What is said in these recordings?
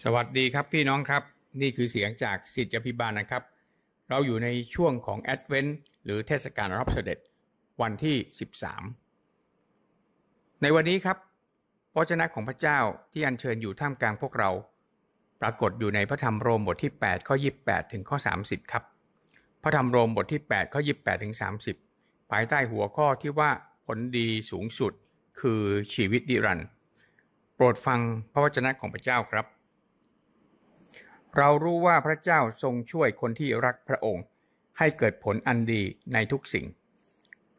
สวัสดีครับพี่น้องครับ นี่คือเสียงจากสิทธิพิบาลนะครับ เราอยู่ในช่วงของแอดเวนต์หรือเทศกาลรับเสด็จวันที่ 13 ในวันนี้ครับ พระชนะของพระเจ้าที่อัญเชิญอยู่ท่ามกลางพวกเรา ปรากฏอยู่ในพระธรรมโรมบทที่8ข้อ28ถึงข้อ30 ครับ พระธรรมโรมบทที่8ข้อ28ถึง30 ภายใต้หัวข้อที่ว่าผลดีสูงสุดคือชีวิตดิรันโปรดฟังพระวจนะของพระเจ้าครับเรารู้ว่าพระเจ้าทรงช่วยคนที่รักพระองค์ ให้เกิดผลอันดีในทุกสิ่ง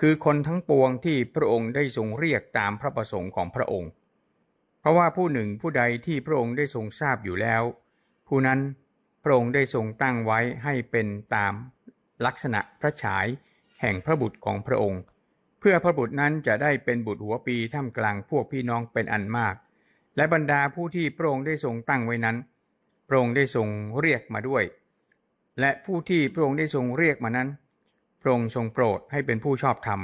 คือคนทั้งปวงที่พระองค์ได้ทรงเรียกตามพระประสงค์ของพระองค์ เพราะว่าผู้หนึ่งผู้ใดที่พระองค์ได้ทรงทราบอยู่แล้ว ผู้นั้นพระองค์ได้ทรงตั้งไว้ให้เป็นตามลักษณะพระฉาย แห่งพระบุตรของพระองค์ เพื่อพระบุตรนั้นจะได้เป็นบุตรหัวปีท่ามกลางพวกพี่น้องเป็นอันมาก และบรรดาผู้ที่พระองค์ได้ทรงตั้งไว้นั้นพระองค์ได้ทรงเรียกมาด้วย และผู้ที่พระองค์ได้ทรงเรียกมานั้นพระองค์ทรงโปรด ให้เป็นผู้ชอบธรรม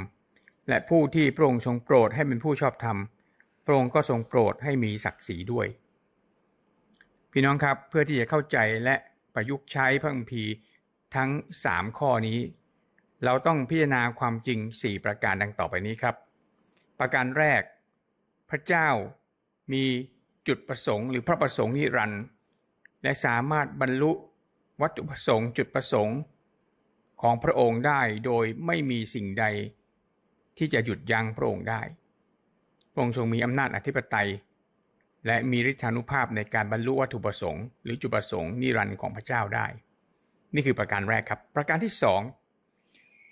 และผู้ที่พระองค์ทรงโปรดให้เป็นผู้ชอบธรรมพระองค์ก็ทรงโปรดให้มีศักดิ์ศรีด้วย พี่น้องครับเพื่อที่จะเข้าใจและประยุกต์ใช้พระคัมภีร์ทั้ง3ข้อนี้ เราต้องพิจารณาความจริง 4 ประการดังต่อไปนี้ครับ ประการแรก พระเจ้ามีจุดประสงค์หรือพระประสงค์นิรันดและสามารถบรรลุวัตถุประสงค์จุดประสงค์ของพระองค์ได้โดยไม่มีสิ่งใดที่จะหยุดยั้งพระองค์ได้ พระองค์ทรงมีอำนาจอธิปไตย และมีฤทธานุภาพในการบรรลุวัตถุประสงค์ หรือจุดประสงค์นิรันดร์ของพระเจ้าได้ นี่คือประการแรกครับ ประการที่สอง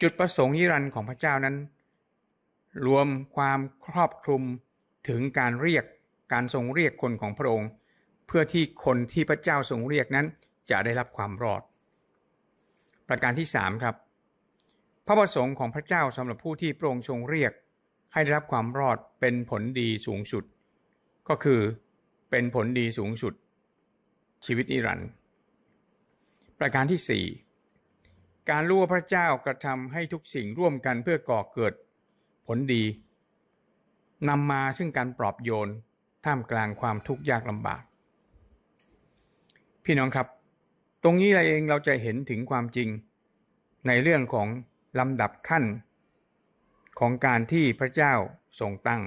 จุดประสงค์นิรันดร์ของพระเจ้านั้น รวมความครอบคลุมถึงการเรียกการทรงเรียกคนของพระองค์เพื่อที่คนที่พระเจ้าทรงเรียกนั้นจะได้รับความรอด ประการที่ 3 ครับ พระประสงค์ของพระเจ้าสำหรับผู้ที่โปร่งทรงเรียก ให้ได้รับความรอดเป็นผลดีสูงสุด ก็คือ เป็นผลดีสูงสุด ชีวิตนิรันดร์ประการที่ 4 การรู้ว่าพระเจ้ากระทำให้ทุกสิ่งร่วมกันเพื่อก่อเกิดผลดีนำมาซึ่งการปลอบโยนท่ามกลางความทุกข์ยากลำบากพี่น้องครับตรงนี้เราเองเราจะเห็นถึงความจริงในเรื่องของลำดับขั้นของการที่พระเจ้าทรงตั้ง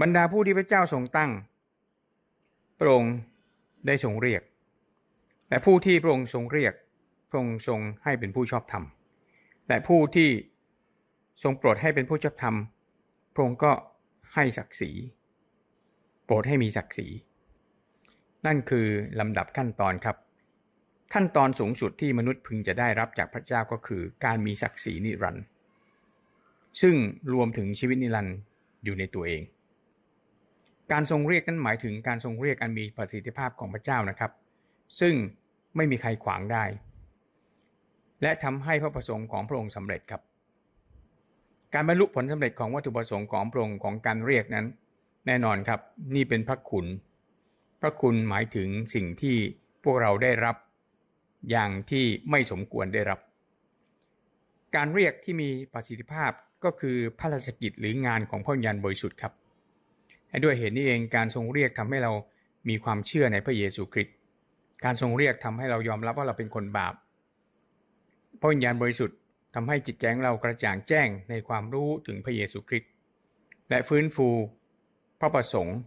บรรดาผู้ที่พระเจ้าทรงตั้งพระองค์ได้ทรงเรียก และผู้ที่พระองค์ทรงเรียกพระองค์ทรงให้เป็นผู้ชอบธรรมและผู้ที่ทรงโปรดให้เป็นผู้ชอบธรรม พระองค์ก็ให้ศักดิ์ศรี โปรดให้มีศักดิ์ศรีนั่นคือลำดับขั้นตอนครับ ขั้นตอนสูงสุดที่มนุษย์พึงจะได้รับจากพระเจ้าก็คือ การมีศักดิ์ศรีนิรันดร์ซึ่งรวมถึงชีวิตนิรันดร์อยู่ในตัวเอง การทรงเรียกนั้นหมายถึงการทรงเรียกอันมีประสิทธิภาพของพระเจ้านะครับ ซึ่งไม่มีใครขวางได้ และทำให้พระประสงค์ของพระองค์สำเร็จครับ การบรรลุผลสำเร็จของวัตถุประสงค์ของพระองค์ของการเรียกนั้น แน่นอนครับนี่เป็นพระคุณระคุณหมายถึงสิ่งที่พวกเราได้รับอย่างที่ไม่สมควรได้รับ การเรียกที่มีประสิทธิภาพก็คือพระราชกิจหรืองานของพระยันบริสุทธิ์ครับและด้วยเหตุนี้เองการทรงเรียกทำให้เรามีความเชื่อในพระเยซูคริสต์ การทรงเรียกทำให้เรายอมรับว่าเราเป็นคนบาปพระวิญญาณบริสุทธิ์ ทำให้จิตแจ้งเรากระจ่างแจ้งในความรู้ถึงพระเยซูคริสต์และฟื้นฟู พระประสงค์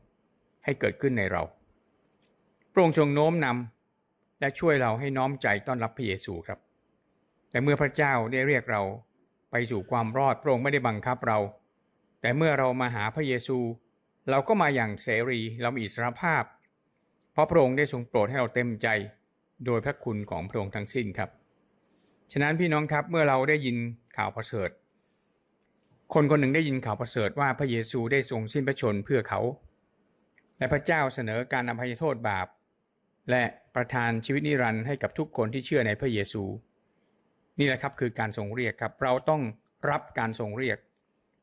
ให้เกิดขึ้นในเราระองค์ทรงโน้มนำและช่วยเราให้น้อมใจต้อนรับพระเยซูครับ แต่เมื่อพระเจ้าได้เรียกเราไปสู่ความรอดพระองค์ไม่ได้บังคับเรา แต่เมื่อเรามาหาพระเยซู เราก็มาอย่างเสรีเรามีอิสรภาพ เพราะพระองค์ได้ทรงโปรดให้เราเต็มใจโดยพระคุณของพระองค์ทั้งสิ้นครับ ฉะนั้นพี่น้องครับเมื่อเราได้ยินข่าวประเสริฐ คนคนหนึ่งได้ยินข่าวประเสริฐว่าพระเยซูได้ทรงสิ้นพระชนเพื่อเขา และพระเจ้าเสนอการอภัยโทษบาปและประทานชีวิตนิรันดร์ให้กับทุกคนที่เชื่อในพระเยซู นี่แหละครับคือการทรงเรียกครับเราต้องรับการทรงเรียก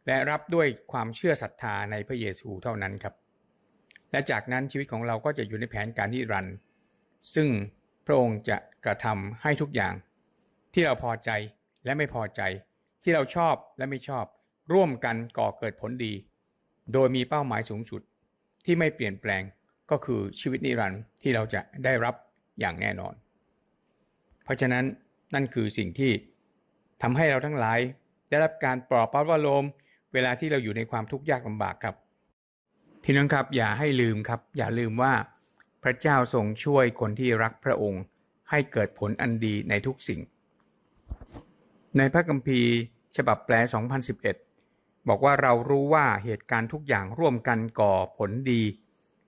และรับด้วยความเชื่อศรัทธาในพระเยซูเท่านั้นครับ และจากนั้นชีวิตของเราก็จะอยู่ในแผนการนิรันดร์ซึ่งพระองค์จะกระทำให้ทุกอย่าง ที่เราพอใจและไม่พอใจที่เราชอบและไม่ชอบร่วมกันก่อเกิดผลดี โดยมีเป้าหมายสูงสุดที่ไม่เปลี่ยนแปลงก็คือชีวิตนิรันดร์ที่เราจะได้รับอย่างแน่นอน เพราะฉะนั้นนั่นคือสิ่งที่ทำให้เราทั้งหลาย ได้รับการปลอบประโลมเวลาที่เราอยู่ในความทุกข์ยากลำบากครับพี่น้องครับอย่าให้ลืมครับอย่าลืมว่าพระเจ้าทรงช่วยคนที่รักพระองค์ ให้เกิดผลอันดีในทุกสิ่ง ในพระคัมภีร์ ฉบับแปล 2011 บอกว่าเรารู้ว่าเหตุการณ์ทุกอย่างร่วมกันก่อผลดี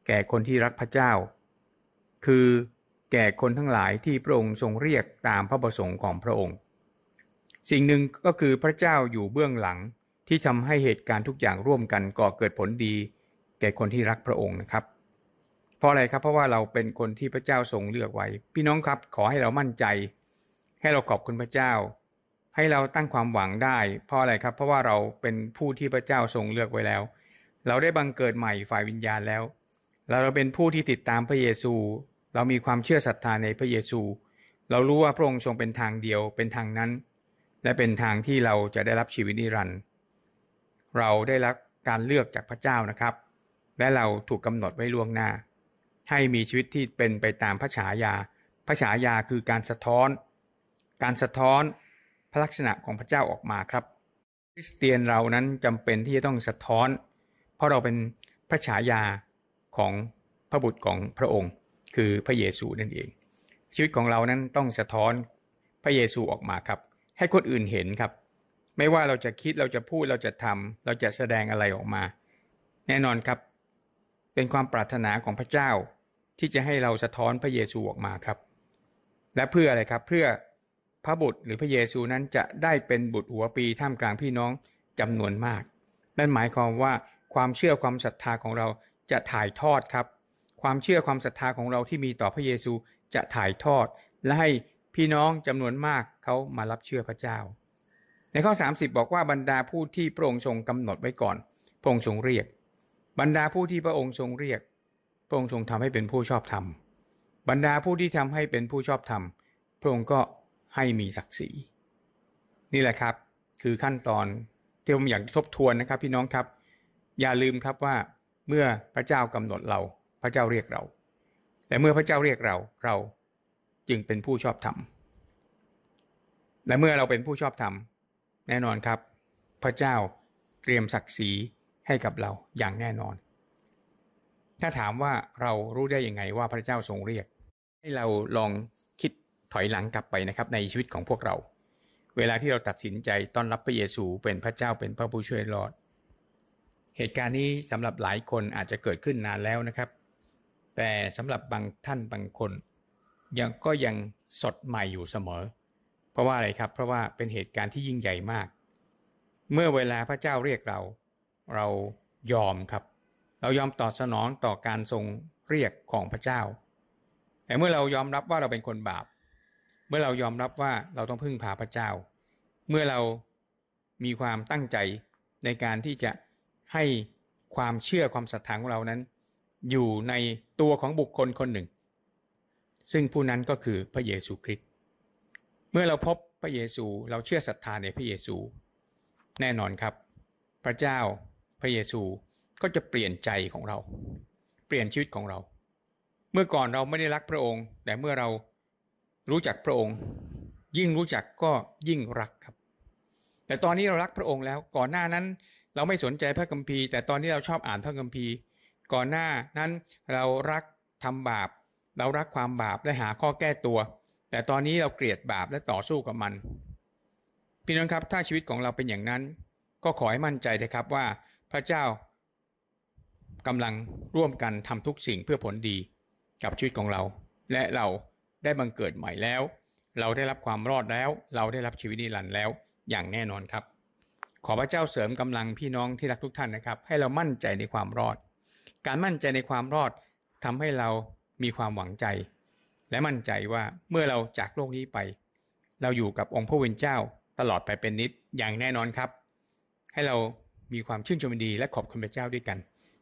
แก่คนที่รักพระเจ้า คือแก่คนทั้งหลายที่พระองค์ทรงเรียกตามพระประสงค์ของพระองค์ สิ่งหนึ่งก็คือพระเจ้าอยู่เบื้องหลัง ที่ทำให้เหตุการณ์ทุกอย่างร่วมกันก่อเกิดผลดี แก่คนที่รักพระองค์นะครับเพราะอะไรครับเพราะว่าเราเป็นคนที่พระเจ้าทรงเลือกไว้ พี่น้องครับขอให้เรามั่นใจ ให้เราขอบคุณพระเจ้า ให้เราตั้งความหวังได้เพราะอะไรครับเพราะว่าเราเป็นผู้ที่พระเจ้าทรงเลือกไว้แล้ว เราได้บังเกิดใหม่ฝ่ายวิญญาณแล้วเราเป็นผู้ที่ติดตามพระเยซู เรามีความเชื่อศรัทธาในพระเยซู เรารู้ว่าพระองค์ทรงเป็นทางเดียวเป็นทางนั้น และเป็นทางที่เราจะได้รับชีวิตนิรันดร์ เราได้รับการเลือกจากพระเจ้านะครับ และเราถูกกำหนดไว้ล่วงหน้า ให้มีชีวิตที่เป็นไปตามพระฉายา พระฉายาคือการสะท้อน การสะท้อนพระลักษณะของพระเจ้าออกมาครับ คริสเตียนเรานั้นจำเป็นที่จะต้องสะท้อน เพราะเราเป็นพระฉายาของพระบุตรของพระองค์คือพระเยซูนั่นเอง ชีวิตของเรานั้นต้องสะท้อนพระเยซูออกมาครับ ให้คนอื่นเห็นครับ ไม่ว่าเราจะคิดเราจะพูดเราจะทำเราจะแสดงอะไรออกมา แน่นอนครับ เป็นความปรารถนาของพระเจ้าที่จะให้เราสะท้อนพระเยซูออกมาครับ และเพื่ออะไรครับเพื่อพระบุตรหรือพระเยซูนั้นจะได้เป็นบุตรหัวปีท่ามกลางพี่น้องจำนวนมากนั่นหมายความว่าความเชื่อความศรัทธาของเราจะถ่ายทอดครับ ความเชื่อความศรัทธาของเราที่มีต่อพระเยซูจะถ่ายทอดและให้พี่น้องจำนวนมากเขามารับเชื่อพระเจ้า ในข้อ 30 บอกว่าบรรดาผู้ที่พระองค์ทรงกำหนดไว้ก่อน พระองค์ทรงเรียก บรรดาผู้ที่พระองค์ทรงเรียกพระองค์ทรงทำให้เป็นผู้ชอบธรรม บรรดาผู้ที่ทำให้เป็นผู้ชอบธรรมพระองค์ก็ให้มีศักดิ์ศรีนี่แหละครับ คือขั้นตอนที่ผมอยากทบทวนนะครับ พี่น้องครับ อย่าลืมครับว่าเมื่อพระเจ้ากำหนดเราพระเจ้าเรียกเราแต่เมื่อพระเจ้าเรียกเราเราจึงเป็นผู้ชอบธรรม และเมื่อเราเป็นผู้ชอบธรรม แน่นอนครับ พระเจ้าเตรียมศักดิ์ศรีให้กับเราอย่างแน่นอน ถ้าถามว่าเรารู้ได้ยังไง ว่าพระเจ้าทรงเรียก ให้เราลองคิดถอยหลังกลับไปนะครับในชีวิตของพวกเรา เวลาที่เราตัดสินใจต้อนรับพระเยซูเป็นพระเจ้าเป็นพระผู้ช่วยรอดเหตุการณ์นี้สำหรับหลายคนอาจจะเกิดขึ้นนานแล้วนะครับ แต่สำหรับบางท่านบางคน ยังก็ยังสดใหม่อยู่เสมอ เพราะว่าอะไรครับ เพราะว่าเป็นเหตุการณ์ที่ยิ่งใหญ่มาก เมื่อเวลาพระเจ้าเรียกเราเรายอมครับ เรายอมตอบสนองต่อการทรงเรียกของพระเจ้า แต่เมื่อเรายอมรับว่าเราเป็นคนบาป เมื่อเรายอมรับว่าเราต้องพึ่งพาพระเจ้า เมื่อเรามีความตั้งใจในการที่จะให้ความเชื่อความศรัทธาของเรานั้น อยู่ในตัวของบุคคลคนหนึ่ง ซึ่งผู้นั้นก็คือพระเยซูคริสต์เมื่อเราพบพระเยซูเราเชื่อศรัทธาในพระเยซู แน่นอนครับ พระเจ้าพระเยซูก็จะเปลี่ยนใจของเรา เปลี่ยนชีวิตของเรา เมื่อก่อนเราไม่ได้รักพระองค์ แต่เมื่อเรารู้จักพระองค์ ยิ่งรู้จักก็ยิ่งรักครับ แต่ตอนนี้เรารักพระองค์แล้วก่อนหน้านั้นเราไม่สนใจพระคัมภีร์แต่ตอนที่เราชอบอ่านพระคัมภีร์ก่อนหน้านั้นเรารักทำบาปเรารักความบาปและหาข้อแก้ตัว แต่ตอนนี้เราเกลียดบาปและต่อสู้กับมันพี่น้องครับถ้าชีวิตของเราเป็นอย่างนั้น ก็ขอให้มั่นใจเลยครับว่าพระเจ้ากำลังร่วมกันทำทุกสิ่งเพื่อผลดีกับชีวิตของเราและเราได้บังเกิดใหม่แล้ว เราได้รับความรอดแล้ว เราได้รับชีวิตนิรันดร์แล้วอย่างแน่นอนครับขอพระเจ้าเสริมกำลังพี่น้องที่รักทุกท่านนะครับ ให้เรามั่นใจในความรอด การมั่นใจในความรอดทำให้เรามีความหวังใจ และมั่นใจว่าเมื่อเราจากโลกนี้ไปเราอยู่กับองค์พระเวนเจ้าตลอดไปเป็นนิดอย่างแน่นอนครับ ให้เรามีความชื่นชมดีและขอบคุณพระเจ้าด้วยกัน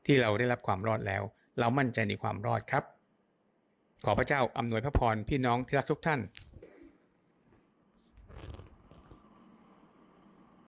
ที่เราได้รับความรอดแล้ว เรามั่นใจในความรอดครับ ขอพระเจ้าอำนวยพระพรพี่น้องที่รักทุกท่าน